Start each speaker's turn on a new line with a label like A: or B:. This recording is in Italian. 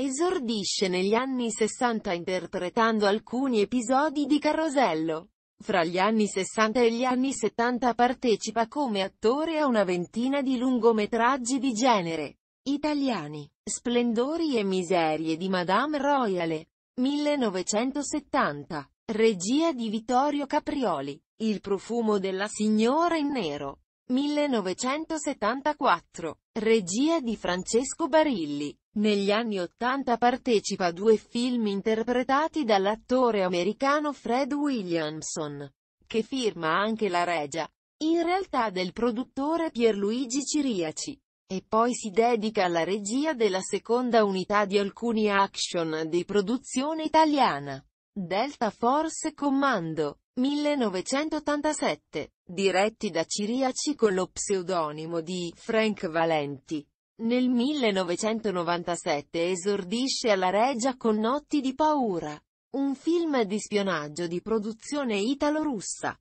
A: Esordisce negli anni 60 interpretando alcuni episodi di Carosello. Fra gli anni 60 e gli anni 70 partecipa come attore a una ventina di lungometraggi di genere italiani. Splendori e miserie di Madame Royale. 1970. Regia di Vittorio Caprioli. Il profumo della signora in nero. 1974. Regia di Francesco Barilli. Negli anni Ottanta partecipa a due film interpretati dall'attore americano Fred Williamson, che firma anche la regia, in realtà del produttore Pierluigi Ciriaci e poi si dedica alla regia della seconda unità di alcuni action di produzione italiana. Delta Force Commando, 1987, diretti da Ciriaci con lo pseudonimo di Frank Valenti. Nel 1997 esordisce alla regia con Notti di paura, un film di spionaggio di produzione italo-russa.